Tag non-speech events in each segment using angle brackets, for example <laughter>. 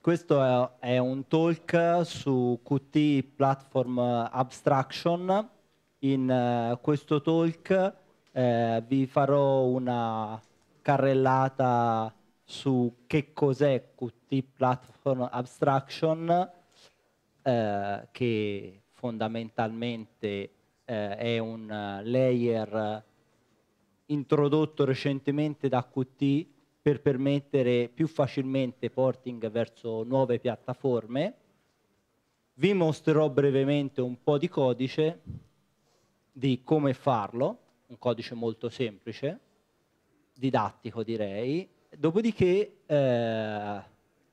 Questo è un talk su Qt Platform Abstraction. In eh, questo talk eh, vi farò una carrellata su che cos'è Qt Platform Abstraction, eh, che fondamentalmente eh, è un layer introdotto recentemente da Qt per permettere più facilmente porting verso nuove piattaforme. Vi mostrerò brevemente un po' di codice di come farlo, un codice molto semplice, didattico direi. Dopodiché eh,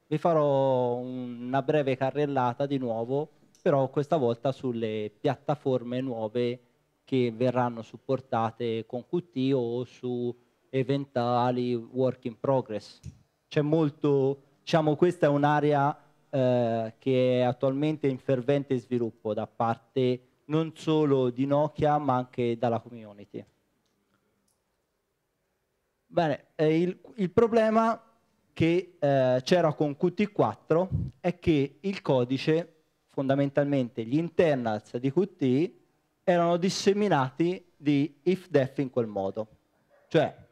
vi farò una breve carrellata di nuovo, però questa volta sulle piattaforme nuove che verranno supportate con Qt o su eventuali work in progress. C'è molto, diciamo, questa è un'area eh, che è attualmente in fervente sviluppo da parte non solo di Nokia ma anche dalla community. Bene, eh, il, il, problema che eh, c'era con Qt4 è che il codice, fondamentalmente gli internals di Qt, erano disseminati di if-def in quel modo. Cioè,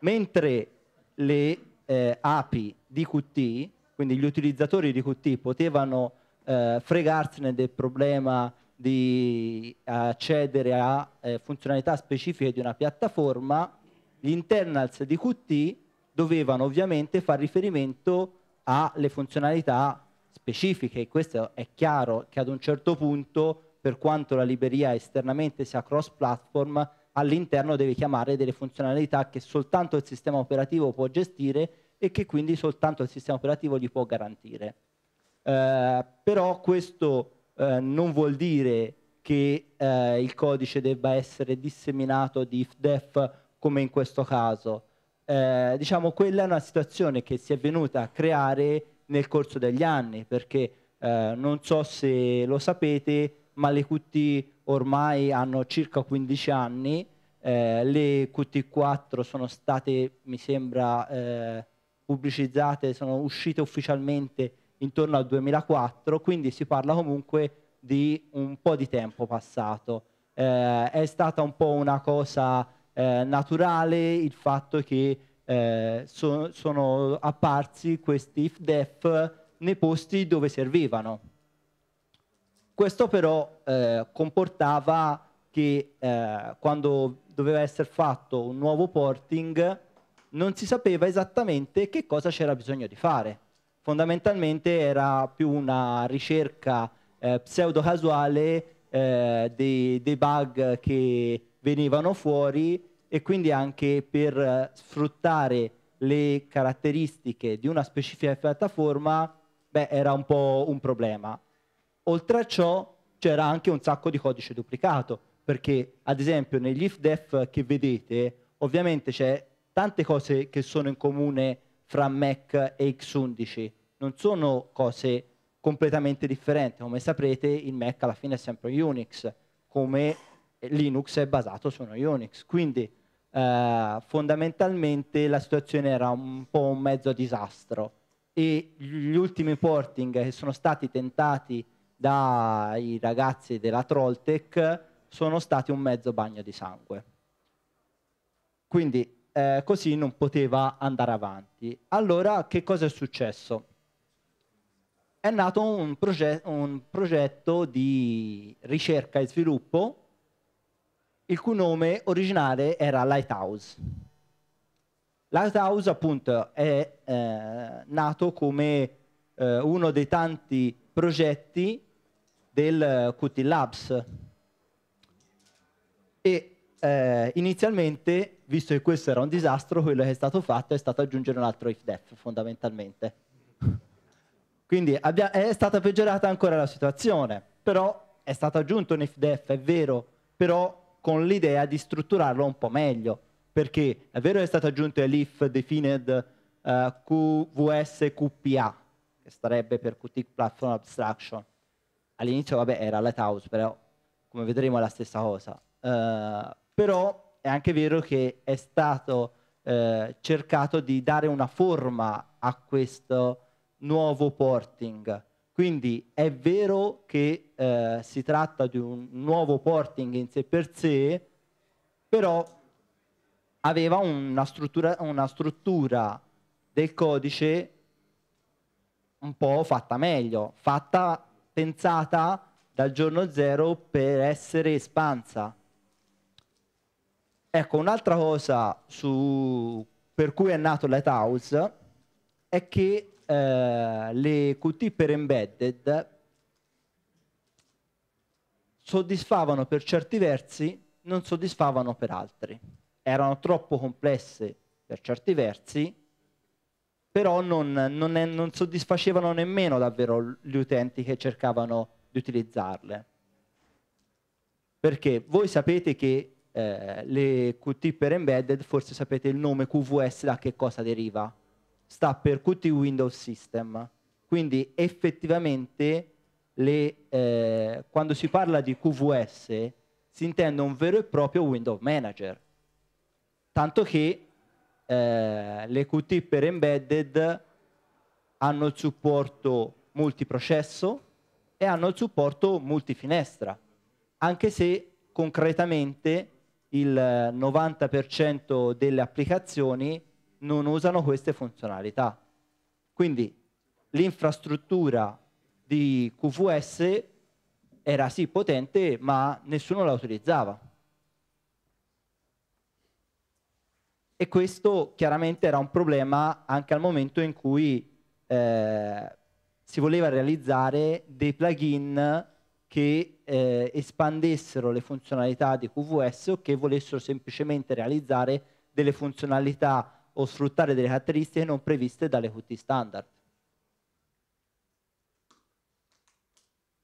mentre le eh, API di Qt, quindi gli utilizzatori di Qt, potevano eh, fregarsene del problema di accedere a eh, funzionalità specifiche di una piattaforma, gli internals di Qt dovevano ovviamente fare riferimento alle funzionalità specifiche. Questo è chiaro che ad un certo punto, per quanto la libreria esternamente sia cross-platform, all'interno deve chiamare delle funzionalità che soltanto il sistema operativo può gestire e che quindi soltanto il sistema operativo gli può garantire. Eh, però questo eh, non vuol dire che eh, il codice debba essere disseminato di if-def come in questo caso. Eh, diciamo quella è una situazione che si è venuta a creare nel corso degli anni perché eh, non so se lo sapete ma le QT ormai hanno circa 15 anni, eh, le QT4 sono state, mi sembra, eh, pubblicizzate, sono uscite ufficialmente intorno al 2004, quindi si parla comunque di un po' di tempo passato. Eh, è stata un po' una cosa eh, naturale il fatto che eh, so, sono apparsi questi if-def nei posti dove servivano questo però eh, comportava che eh, quando doveva essere fatto un nuovo porting non si sapeva esattamente che cosa c'era bisogno di fare. Fondamentalmente era più una ricerca eh, pseudo casuale eh, dei, dei, bug che venivano fuori e quindi anche per sfruttare le caratteristiche di una specifica piattaforma beh, era un po' un problema. Oltre a ciò c'era anche un sacco di codice duplicato, perché ad esempio negli if def che vedete ovviamente c'è tante cose che sono in comune fra Mac e X11, non sono cose completamente differenti, come saprete il Mac alla fine è sempre Unix, come Linux è basato su Unix, quindi eh, fondamentalmente la situazione era un po' un mezzo disastro e gli ultimi porting che sono stati tentati dai ragazzi della Trolltech sono stati un mezzo bagno di sangue. Quindi eh, così non poteva andare avanti. Allora che cosa è successo? È nato un, proget un progetto di ricerca e sviluppo il cui nome originale era Lighthouse. Lighthouse appunto è eh, nato come eh, uno dei tanti progetti del eh, Qt Labs. E eh, inizialmente, visto che questo era un disastro, quello che è stato fatto è stato aggiungere un altro ifdef, fondamentalmente. Quindi è stata peggiorata ancora la situazione, però è stato aggiunto un ifdef, è vero, però con l'idea di strutturarlo un po' meglio, perché è vero che è stato aggiunto l'if defined uh, eh, QVS che starebbe per Qt Platform Abstraction, all'inizio vabbè era Lighthouse, però come vedremo è la stessa cosa. Uh, però è anche vero che è stato uh, cercato di dare una forma a questo nuovo porting. Quindi è vero che uh, si tratta di un nuovo porting in sé per sé, però aveva una struttura, una struttura del codice un po' fatta meglio, fatta pensata dal giorno zero per essere espansa. Ecco, un'altra cosa su, per cui è nato Lighthouse è che eh, le Qt per embedded soddisfavano per certi versi, non soddisfavano per altri. Erano troppo complesse per certi versi però non, non, è, non soddisfacevano nemmeno davvero gli utenti che cercavano di utilizzarle. Perché voi sapete che eh, le Qt per embedded, forse sapete il nome QVS da che cosa deriva? Sta per Qt Windows System. Quindi effettivamente le, eh, quando si parla di QVS si intende un vero e proprio Windows Manager. Tanto che eh, le Qt per embedded hanno il supporto multiprocesso e hanno il supporto multifinestra, anche se concretamente il 90% delle applicazioni non usano queste funzionalità. Quindi l'infrastruttura di QVS era sì potente, ma nessuno la utilizzava. e questo chiaramente era un problema anche al momento in cui eh, si voleva realizzare dei plugin che eh, espandessero le funzionalità di QVS o che volessero semplicemente realizzare delle funzionalità o sfruttare delle caratteristiche non previste dalle Qt standard.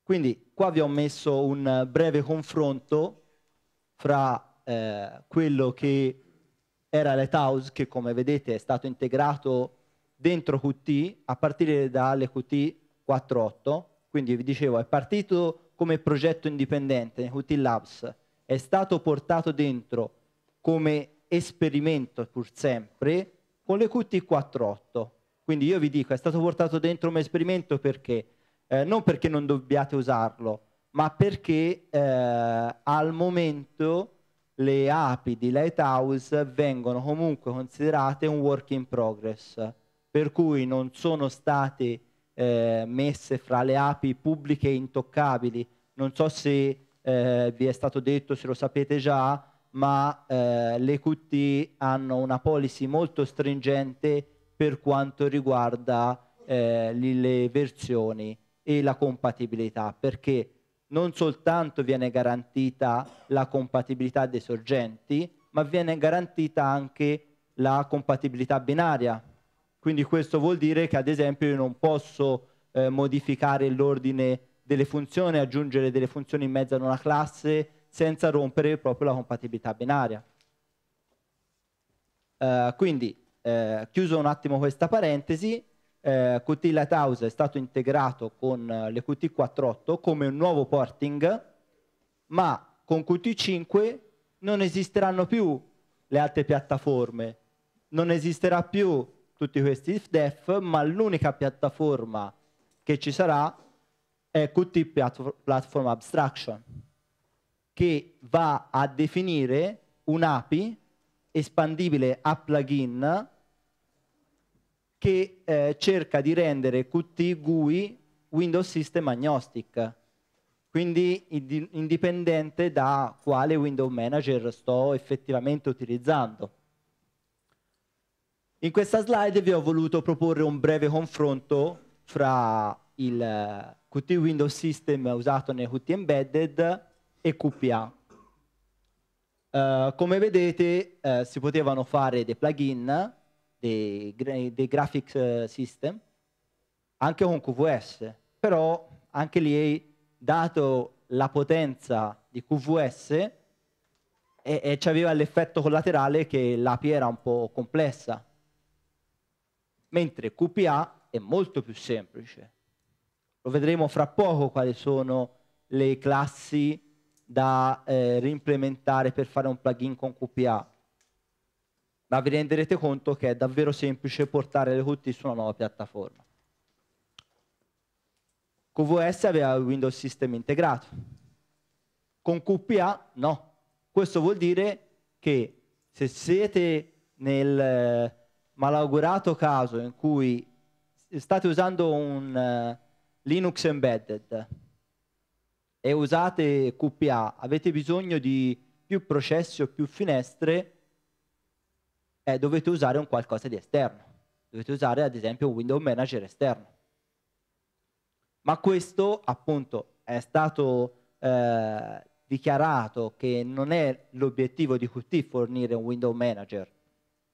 Quindi qua vi ho messo un breve confronto fra eh, quello che era Lighthouse che come vedete è stato integrato dentro Qt a partire dalle Qt 4.8, quindi vi dicevo è partito come progetto indipendente in Qt Labs, è stato portato dentro come esperimento pur sempre con le Qt 4.8. Quindi io vi dico, è stato portato dentro come esperimento perché? Eh, non perché non dobbiate usarlo, ma perché eh, al momento le api di Lighthouse vengono comunque considerate un work in progress, per cui non sono state eh, messe fra le api pubbliche intoccabili. Non so se eh, vi è stato detto, se lo sapete già, ma eh, le QT hanno una policy molto stringente per quanto riguarda eh, le versioni e la compatibilità, perché non soltanto viene garantita la compatibilità dei sorgenti, ma viene garantita anche la compatibilità binaria. Quindi questo vuol dire che ad esempio io non posso eh, modificare l'ordine delle funzioni, aggiungere delle funzioni in mezzo ad una classe senza rompere proprio la compatibilità binaria. Uh, quindi, eh, chiuso un attimo questa parentesi, eh, Qt Lighthouse è stato integrato con eh, le Qt48 come un nuovo porting, ma con Qt5 non esisteranno più le altre piattaforme, non esisterà più tutti questi if-def, ma l'unica piattaforma che ci sarà è Qt Platform Abstraction, che va a definire un'API espandibile a plugin che eh, cerca di rendere Qt GUI Windows System Agnostic, quindi indipendente da quale Windows Manager sto effettivamente utilizzando. In questa slide vi ho voluto proporre un breve confronto fra il eh, Qt Windows System usato nel Qt Embedded e QPA. Uh, come vedete uh, si potevano fare dei plugin dei, dei graphics eh, system, anche con QVS, però anche lì, dato la potenza di QVS, e, e c'aveva l'effetto collaterale che l'API era un po' complessa, mentre QPA è molto più semplice. Lo vedremo fra poco quali sono le classi da eh, reimplementare per fare un plugin con QPA ma vi renderete conto che è davvero semplice portare le QT su una nuova piattaforma. QVS aveva il Windows System integrato, con QPA no. Questo vuol dire che se siete nel eh, malaugurato caso in cui state usando un eh, Linux embedded e usate QPA, avete bisogno di più processi o più finestre, eh, dovete usare un qualcosa di esterno, dovete usare ad esempio un window manager esterno. Ma questo appunto è stato eh, dichiarato che non è l'obiettivo di Qt fornire un window manager.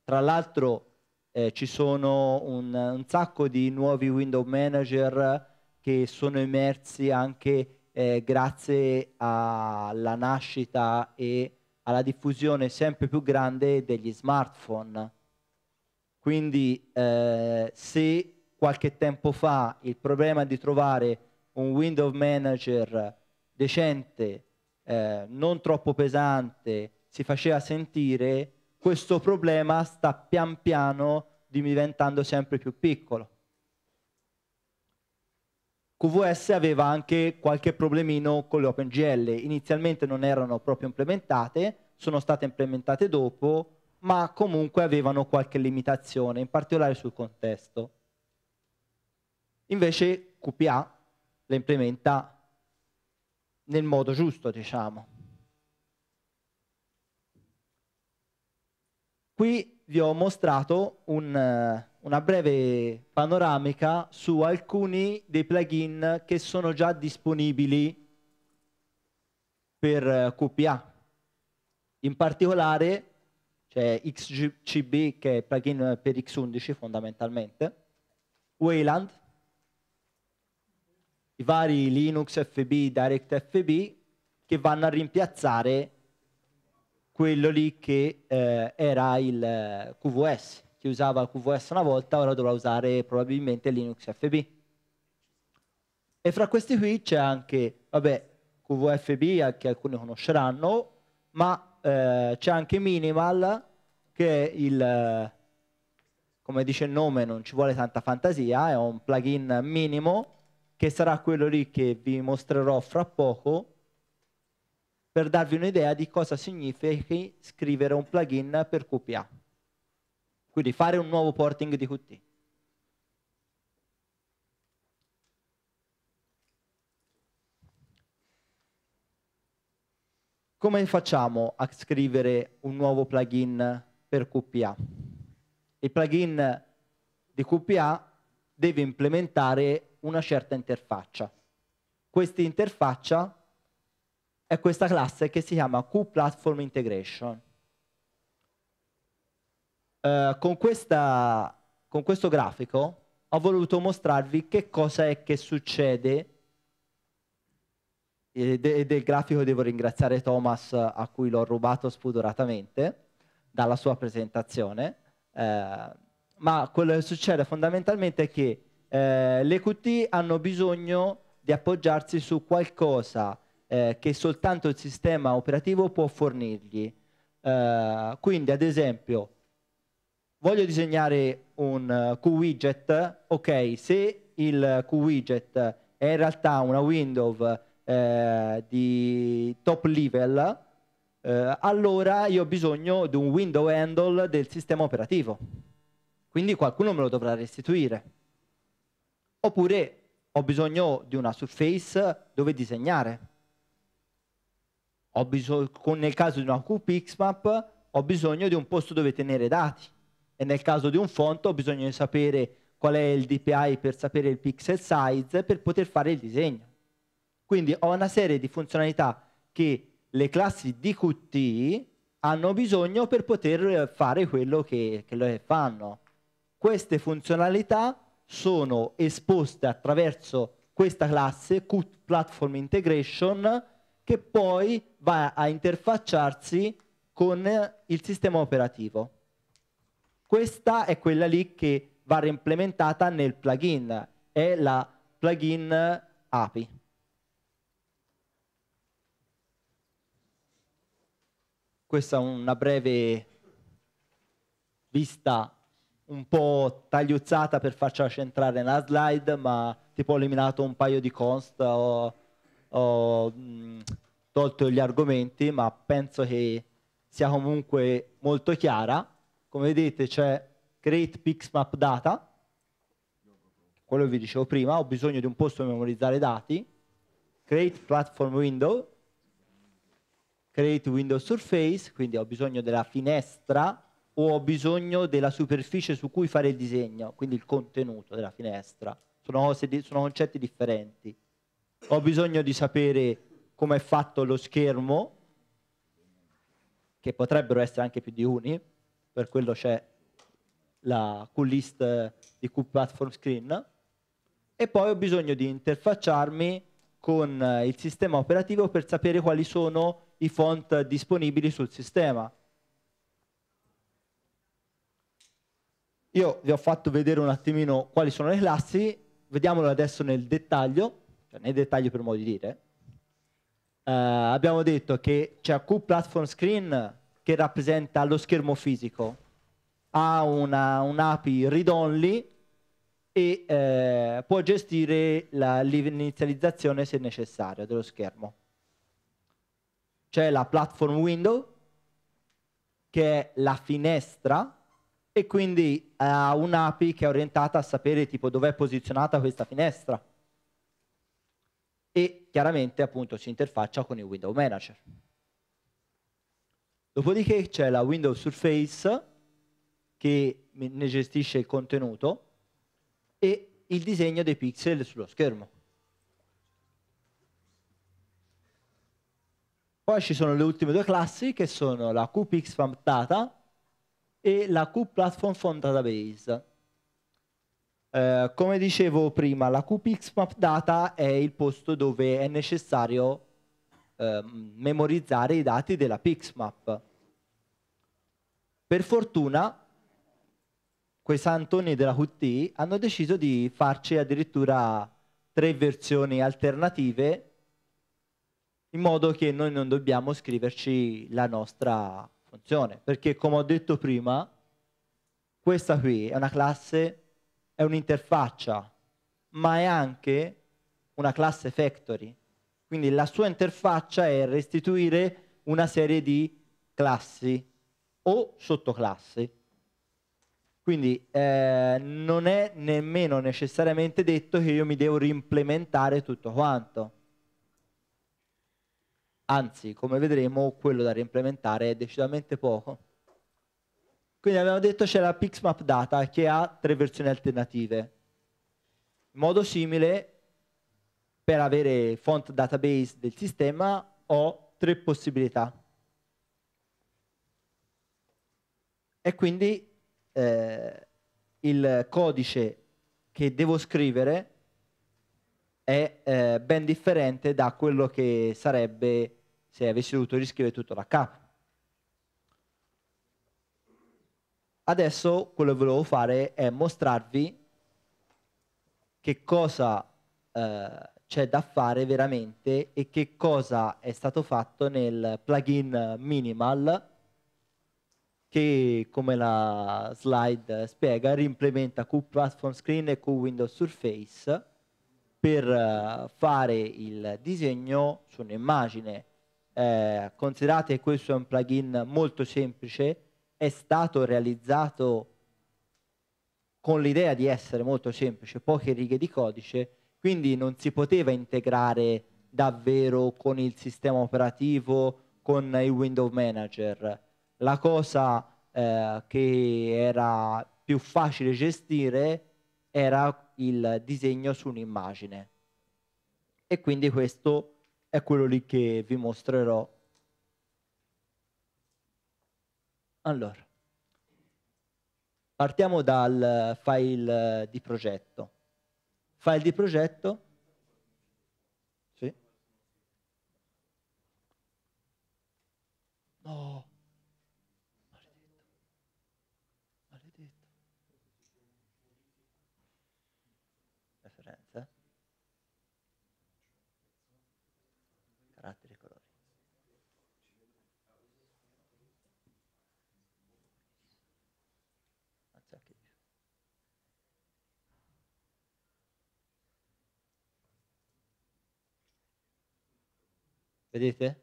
Tra l'altro eh, ci sono un, un, sacco di nuovi window manager che sono emersi anche eh, grazie alla nascita e alla diffusione sempre più grande degli smartphone. Quindi eh, se qualche tempo fa il problema di trovare un window manager decente, eh, non troppo pesante, si faceva sentire, questo problema sta pian piano diventando sempre più piccolo. QVS aveva anche qualche problemino con le OpenGL, inizialmente non erano proprio implementate, sono state implementate dopo, ma comunque avevano qualche limitazione, in particolare sul contesto. Invece QPA le implementa nel modo giusto, diciamo. Qui vi ho mostrato un, eh, una breve panoramica su alcuni dei plugin che sono già disponibili per eh, QPA. In particolare c'è XCB che è il plugin per X11 fondamentalmente, Wayland, i vari Linux FB, DirectFB che vanno a rimpiazzare quello lì che eh, era il eh, QVS che usava QVS una volta ora dovrà usare probabilmente Linux FB. E fra questi qui c'è anche, vabbè, QVFB che alcuni conosceranno, ma eh, c'è anche Minimal che è il, come dice il nome, non ci vuole tanta fantasia, è un plugin minimo che sarà quello lì che vi mostrerò fra poco per darvi un'idea di cosa significhi scrivere un plugin per QPA. Quindi fare un nuovo porting di Qt. Come facciamo a scrivere un nuovo plugin per QPA? Il plugin di QPA deve implementare una certa interfaccia. Questa interfaccia è questa classe che si chiama QPlatform Integration eh, con, questa, con questo grafico ho voluto mostrarvi che cosa è che succede e del grafico devo ringraziare Thomas a cui l'ho rubato spudoratamente dalla sua presentazione, eh, ma quello che succede fondamentalmente è che eh, le QT hanno bisogno di appoggiarsi su qualcosa eh, che soltanto il sistema operativo può fornirgli. Eh, quindi ad esempio voglio disegnare un eh, Q-widget, ok, se il Q-widget è in realtà una window eh, di top level, eh, allora io ho bisogno di un window handle del sistema operativo. Quindi qualcuno me lo dovrà restituire. Oppure ho bisogno di una surface dove disegnare. Bisogno, nel caso di una QPXMAP ho bisogno di un posto dove tenere dati e nel caso di un fonto bisogna sapere qual è il DPI per sapere il pixel size per poter fare il disegno. Quindi ho una serie di funzionalità che le classi DQT hanno bisogno per poter fare quello che, che fanno. Queste funzionalità sono esposte attraverso questa classe Qt Platform Integration che poi va a interfacciarsi con il sistema operativo. Questa è quella lì che va reimplementata nel plugin, è la plugin API. Questa è una breve vista un po' tagliuzzata per farcela centrare nella slide, ma tipo ho eliminato un paio di const, ho, ho mm, tolto gli argomenti, ma penso che sia comunque molto chiara come vedete c'è create pixmap data, quello che vi dicevo prima, ho bisogno di un posto per memorizzare dati, create platform window, create window surface, quindi ho bisogno della finestra o ho bisogno della superficie su cui fare il disegno, quindi il contenuto della finestra. Sono, sono concetti differenti. Ho bisogno di sapere come è fatto lo schermo, che potrebbero essere anche più di uni, per quello c'è la Q list di Q platform screen e poi ho bisogno di interfacciarmi con eh, il sistema operativo per sapere quali sono i font disponibili sul sistema. Io vi ho fatto vedere un attimino quali sono le classi, vediamolo adesso nel dettaglio, cioè nel dettaglio per modo di dire. Eh, abbiamo detto che c'è Q Platform Screen che rappresenta lo schermo fisico. Ha un'API un read-only e eh, può gestire la, l'inizializzazione se necessario dello schermo. C'è la platform window che è la finestra e quindi ha un'API che è orientata a sapere tipo dove è posizionata questa finestra e chiaramente appunto si interfaccia con il window manager. Dopodiché c'è la Windows Surface che ne gestisce il contenuto e il disegno dei pixel sullo schermo. Poi ci sono le ultime due classi che sono la QPix Font Data e la QPlatform Font Database. Eh, come dicevo prima, la QPix Map Data è il posto dove è necessario eh, memorizzare i dati della Pixmap. Per fortuna quei santoni della QT hanno deciso di farci addirittura tre versioni alternative in modo che noi non dobbiamo scriverci la nostra funzione, perché come ho detto prima, questa qui è una classe, è un'interfaccia, ma è anche una classe factory, quindi la sua interfaccia è restituire una serie di classi o sottoclassi. Quindi eh, non è nemmeno necessariamente detto che io mi devo reimplementare tutto quanto. Anzi, come vedremo, quello da reimplementare è decisamente poco. Quindi abbiamo detto c'è la Pixmap Data che ha tre versioni alternative. In modo simile per avere font database del sistema ho tre possibilità. E quindi eh, il codice che devo scrivere è eh, ben differente da quello che sarebbe se avessi dovuto riscrivere tutto da capo. Adesso quello che volevo fare è mostrarvi che cosa eh, c'è da fare veramente e che cosa è stato fatto nel plugin minimal che come la slide spiega reimplementa Q Platform Screen e Q Windows Surface per eh, fare il disegno su un'immagine. Eh, considerate che questo è un plugin molto semplice, è stato realizzato con l'idea di essere molto semplice, poche righe di codice, quindi non si poteva integrare davvero con il sistema operativo, con il window manager. La cosa eh, che era più facile gestire era il disegno su un'immagine. E quindi questo è quello lì che vi mostrerò. Allora, partiamo dal file di progetto file di progetto, Vedete?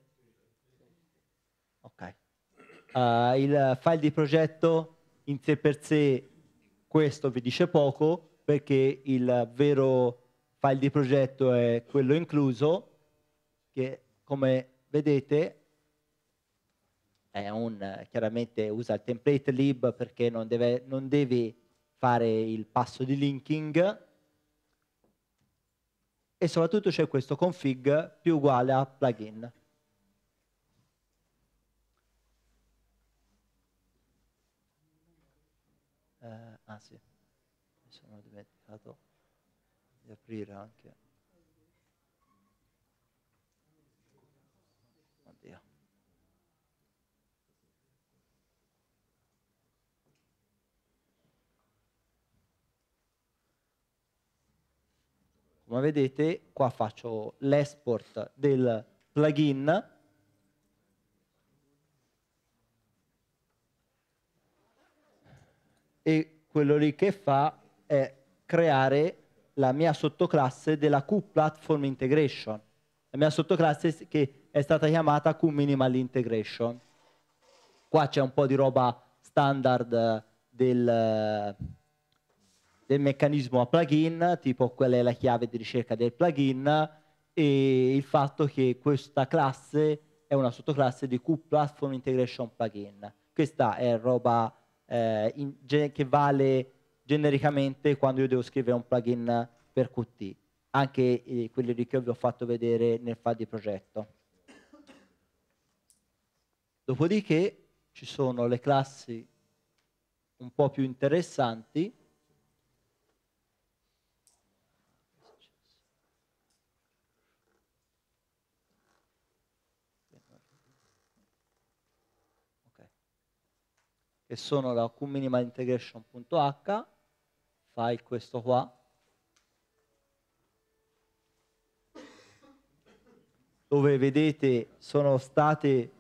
Ok. Uh, il file di progetto in sé per sé, questo vi dice poco, perché il vero file di progetto è quello incluso, che come vedete è un, chiaramente usa il template lib perché non deve, non deve fare il passo di linking, e soprattutto c'è questo config più uguale a plugin. Eh, ah sì, mi sono dimenticato di aprire anche. Come vedete qua faccio l'export del plugin e quello lì che fa è creare la mia sottoclasse della Q-Platform Integration, la mia sottoclasse che è stata chiamata Q-Minimal Integration. Qua c'è un po' di roba standard del, del meccanismo a plugin, tipo qual è la chiave di ricerca del plugin e il fatto che questa classe è una sottoclasse di Q Platform Integration Plugin. Questa è roba eh, in, che vale genericamente quando io devo scrivere un plugin per Qt, anche eh, quelli di che vi ho fatto vedere nel file di progetto. Dopodiché ci sono le classi un po' più interessanti, che sono da qminimalintegration.h, file questo qua, dove vedete sono state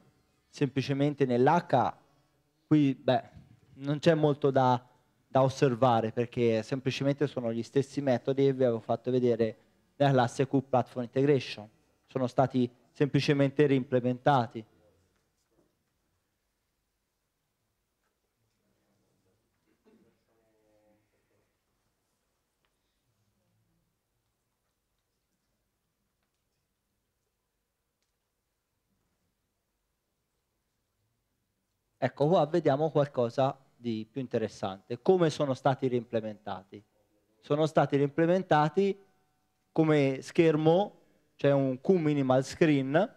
semplicemente nell'H, qui beh, non c'è molto da, da, osservare perché semplicemente sono gli stessi metodi che vi avevo fatto vedere nella classe Q Platform Integration, sono stati semplicemente reimplementati. Ecco qua vediamo qualcosa di più interessante. Come sono stati reimplementati? Sono stati reimplementati come schermo, c'è cioè un Q minimal screen,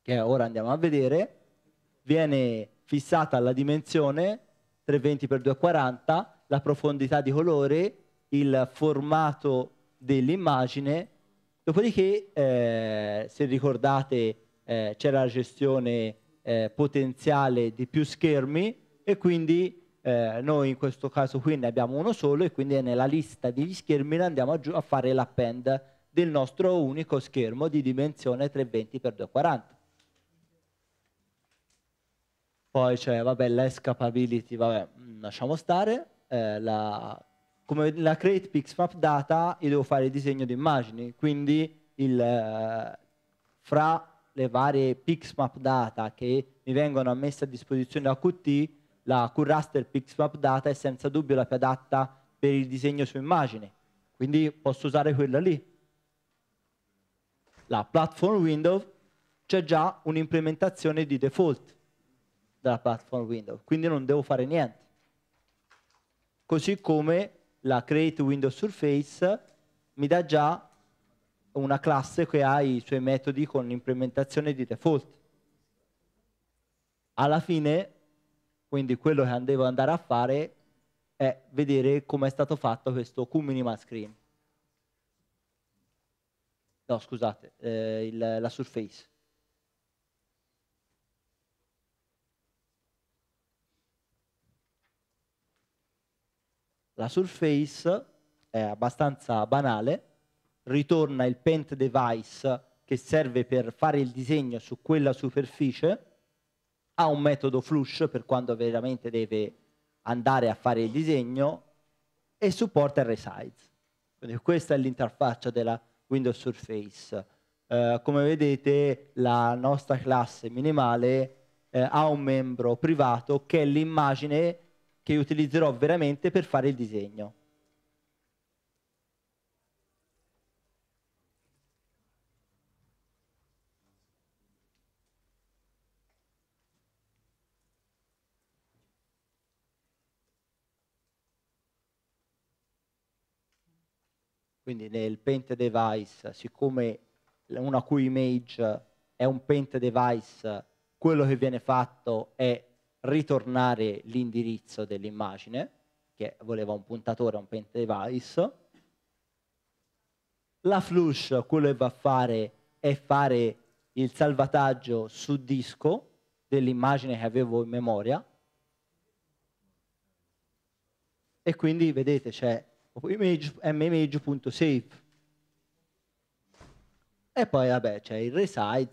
che ora andiamo a vedere, viene fissata la dimensione 320x240, la profondità di colore, il formato dell'immagine, dopodiché eh, se ricordate eh, c'era la gestione eh, potenziale di più schermi e quindi eh, noi in questo caso qui ne abbiamo uno solo e quindi nella lista degli schermi andiamo a, a fare l'append del nostro unico schermo di dimensione 320x240. Poi c'è, vabbè, l'escapability, vabbè, mm, lasciamo stare, eh, la, come la create pixmap data io devo fare il disegno di immagini, quindi il, eh, fra le varie Pixmap data che mi vengono messe a disposizione da Qt, la QRaster Pixmap data è senza dubbio la più adatta per il disegno su immagine. Quindi posso usare quella lì. La platform window c'è già un'implementazione di default della platform window, quindi non devo fare niente. Così come la create window surface mi dà già una classe che ha i suoi metodi con l'implementazione di default. Alla fine, quindi quello che devo andare a fare è vedere come è stato fatto questo QMinimal screen. No, scusate, eh, il, la surface. La surface è abbastanza banale, ritorna il paint device che serve per fare il disegno su quella superficie, ha un metodo flush per quando veramente deve andare a fare il disegno e supporta il resize. Quindi questa è l'interfaccia della Windows Surface. Eh, come vedete la nostra classe minimale eh, ha un membro privato che è l'immagine che utilizzerò veramente per fare il disegno. Quindi nel paint device, siccome una cui image è un paint device, quello che viene fatto è ritornare l'indirizzo dell'immagine, che voleva un puntatore, un paint device. La flush, quello che va a fare è fare il salvataggio su disco dell'immagine che avevo in memoria. E quindi vedete c'è image, mmage.shape e poi vabbè c'è il resize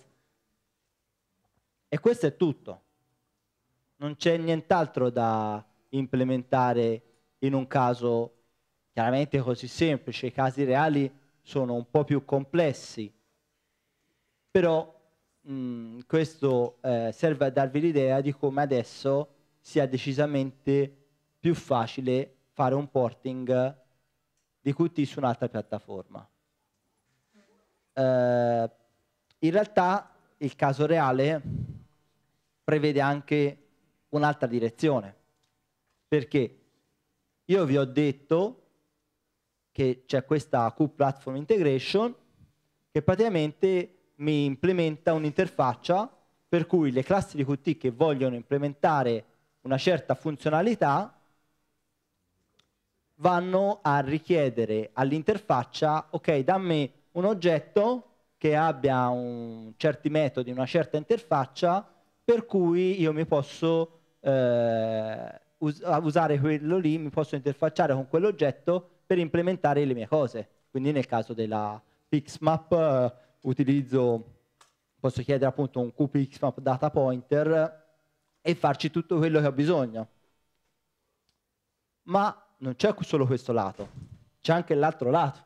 e questo è tutto non c'è nient'altro da implementare in un caso chiaramente così semplice i casi reali sono un po' più complessi però mh, mm, questo eh, serve a darvi l'idea di come adesso sia decisamente più facile fare un porting di QT su un'altra piattaforma. Eh, in realtà il caso reale prevede anche un'altra direzione, perché io vi ho detto che c'è questa Q Platform Integration che praticamente mi implementa un'interfaccia per cui le classi di Qt che vogliono implementare una certa funzionalità vanno a richiedere all'interfaccia, ok, dammi un oggetto che abbia un, certi metodi, una certa interfaccia, per cui io mi posso eh, us usare quello lì, mi posso interfacciare con quell'oggetto per implementare le mie cose. Quindi nel caso della Pixmap eh, utilizzo, posso chiedere appunto un QPixmap data pointer e farci tutto quello che ho bisogno. Ma non c'è solo questo lato, c'è anche l'altro lato.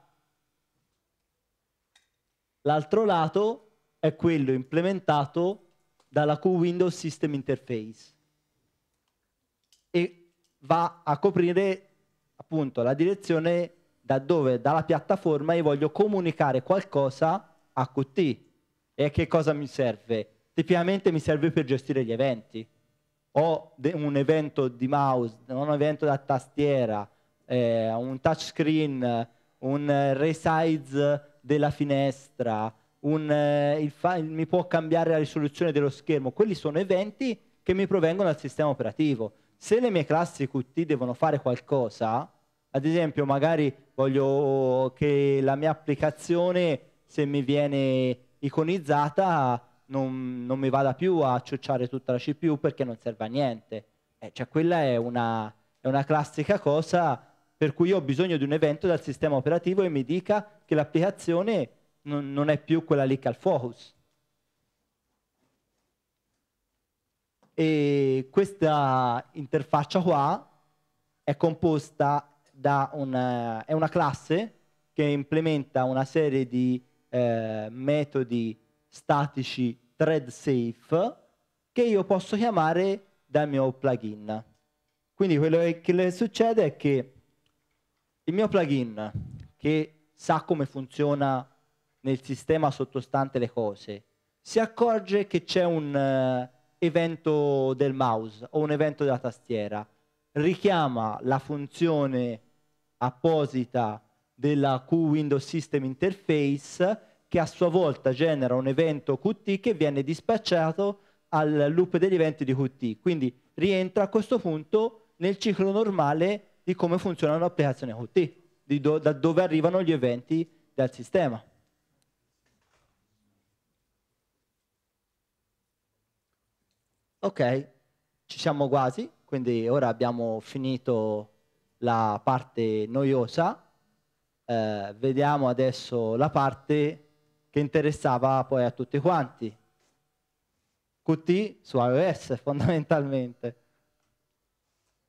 L'altro lato è quello implementato dalla Q-Windows System Interface e va a coprire appunto la direzione da dove dalla piattaforma io voglio comunicare qualcosa a Qt. E a che cosa mi serve? Tipicamente mi serve per gestire gli eventi ho un evento di mouse, un evento da tastiera, eh, un touchscreen, un resize della finestra, un, eh, il il, mi può cambiare la risoluzione dello schermo. Quelli sono eventi che mi provengono dal sistema operativo. Se le mie classi Qt devono fare qualcosa, ad esempio magari voglio che la mia applicazione, se mi viene iconizzata, non, non mi vada più a ciucciare tutta la CPU perché non serve a niente. Eh, cioè quella è una, è una classica cosa per cui ho bisogno di un evento dal sistema operativo e mi dica che l'applicazione non, non è più quella lì che ha il focus. E questa interfaccia qua è composta da una, eh, una classe che implementa una serie di eh, metodi statici thread safe che io posso chiamare dal mio plugin. Quindi quello che succede è che il mio plugin che sa come funziona nel sistema sottostante le cose, si accorge che c'è un uh, evento del mouse o un evento della tastiera, richiama la funzione apposita della Q Windows System Interface che a sua volta genera un evento Qt che viene dispacciato al loop degli eventi di Qt. Quindi rientra a questo punto nel ciclo normale di come funziona un'applicazione Qt, do, da dove arrivano gli eventi dal sistema. Ok, ci siamo quasi, quindi ora abbiamo finito la parte noiosa. Eh, vediamo adesso la parte che interessava poi a tutti quanti. Qt su iOS <laughs> fondamentalmente.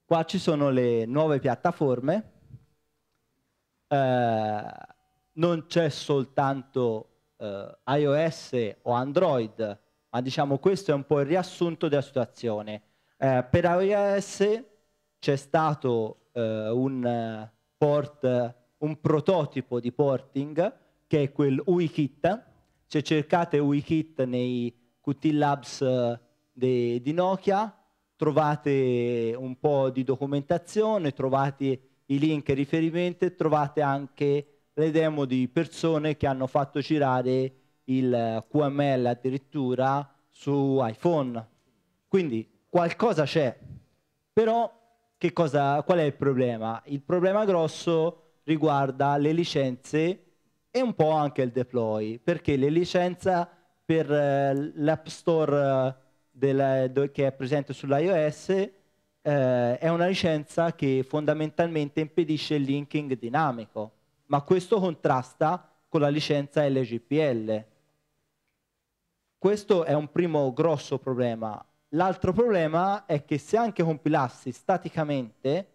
Qua ci sono le nuove piattaforme, eh, non c'è soltanto eh, iOS o Android, ma diciamo questo è un po' il riassunto della situazione. Eh, per iOS c'è stato eh, un eh, port, un prototipo di porting che è quel WiKit. Se cercate WiKit nei Qt Labs eh, de, di Nokia, trovate un po' di documentazione, trovate i link e riferimenti, trovate anche le demo di persone che hanno fatto girare il QML addirittura su iPhone. Quindi qualcosa c'è, però cosa, qual è il problema? Il problema grosso riguarda le licenze e un po' anche il deploy, perché le licenze per eh, l'App Store eh, della, che è presente sull'iOS eh, è una licenza che fondamentalmente impedisce il linking dinamico, ma questo contrasta con la licenza LGPL. Questo è un primo grosso problema. L'altro problema è che se anche compilassi staticamente,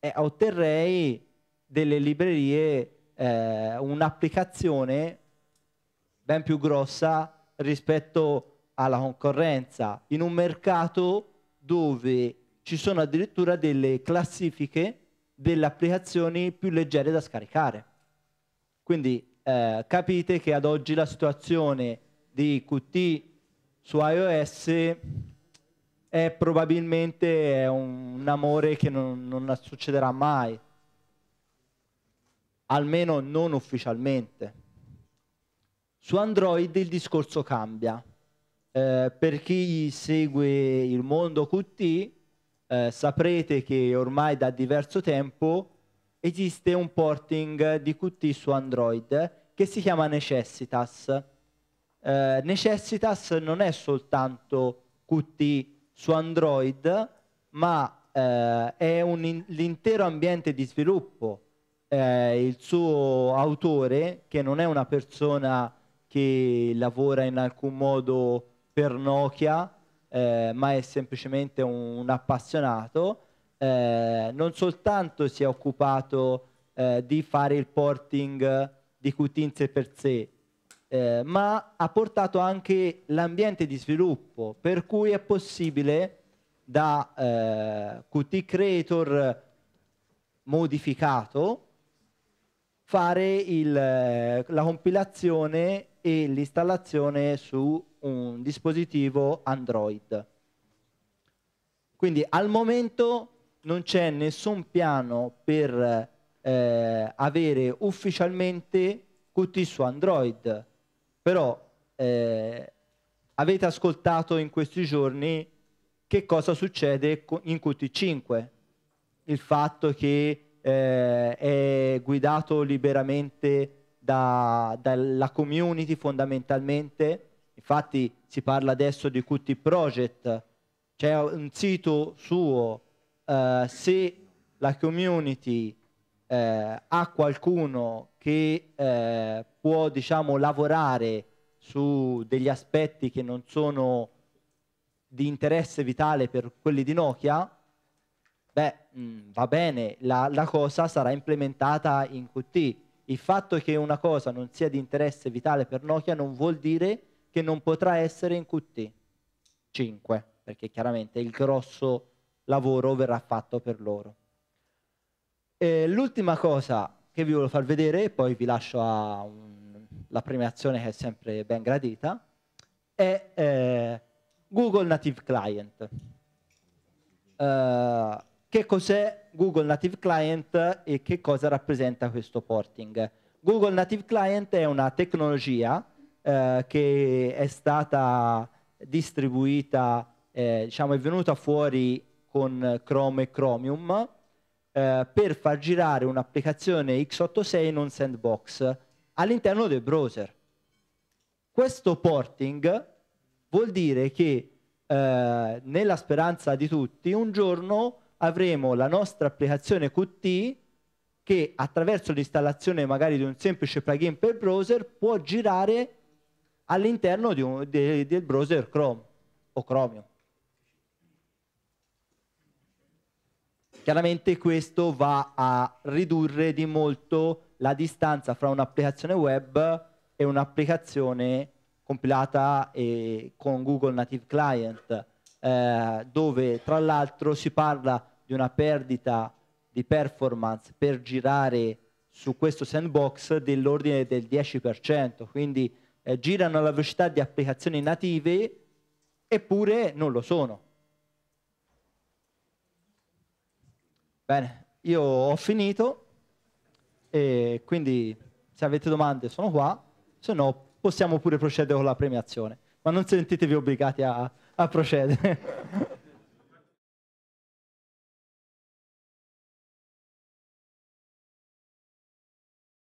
eh, otterrei delle librerie eh, un'applicazione ben più grossa rispetto alla concorrenza, in un mercato dove ci sono addirittura delle classifiche delle applicazioni più leggere da scaricare. Quindi eh, capite che ad oggi la situazione di Qt su iOS è probabilmente un, amore che non, non succederà mai almeno non ufficialmente. Su Android il discorso cambia. Eh, per chi segue il mondo QT eh, saprete che ormai da diverso tempo esiste un porting di Qt su Android che si chiama Necessitas. Eh, Necessitas non è soltanto Qt su Android, ma eh, è l'intero ambiente di sviluppo eh, il suo autore, che non è una persona che lavora in alcun modo per Nokia, eh, ma è semplicemente un, un appassionato, eh, non soltanto si è occupato eh, di fare il porting di Qt in sé per sé, eh, ma ha portato anche l'ambiente di sviluppo, per cui è possibile da eh, Qt Creator modificato fare il, eh, la compilazione e l'installazione su un dispositivo Android. Quindi al momento non c'è nessun piano per eh, avere ufficialmente Qt su Android, però eh, avete ascoltato in questi giorni che cosa succede in Qt 5, il fatto che eh, è guidato liberamente da, dalla community fondamentalmente, infatti si parla adesso di Qt Project, c'è un sito suo, eh, se la community eh, ha qualcuno che eh, può diciamo, lavorare su degli aspetti che non sono di interesse vitale per quelli di Nokia, beh, mh, mm. va bene, la, la cosa sarà implementata in Qt. Il fatto che una cosa non sia di interesse vitale per Nokia non vuol dire che non potrà essere in Qt 5, perché chiaramente il grosso lavoro verrà fatto per loro. E l'ultima cosa che vi voglio far vedere, e poi vi lascio a un, la premiazione che è sempre ben gradita, è eh, Google Native Client. Uh, che cos'è Google Native Client e che cosa rappresenta questo porting. Google Native Client è una tecnologia eh, che è stata distribuita, eh, diciamo è venuta fuori con Chrome e Chromium eh, per far girare un'applicazione x86 in un sandbox all'interno del browser. Questo porting vuol dire che eh, nella speranza di tutti un giorno avremo la nostra applicazione Qt che attraverso l'installazione magari di un semplice plugin per browser può girare all'interno de, del browser Chrome o Chromium. Chiaramente questo va a ridurre di molto la distanza fra un'applicazione web e un'applicazione compilata eh, con Google Native Client, eh, dove tra l'altro si parla di una perdita di performance per girare su questo sandbox dell'ordine del 10%, quindi eh, girano alla velocità di applicazioni native eppure non lo sono. Bene, io ho finito e quindi se avete domande sono qua, se no possiamo pure procedere con la premiazione, ma non sentitevi obbligati a, a procedere. <laughs>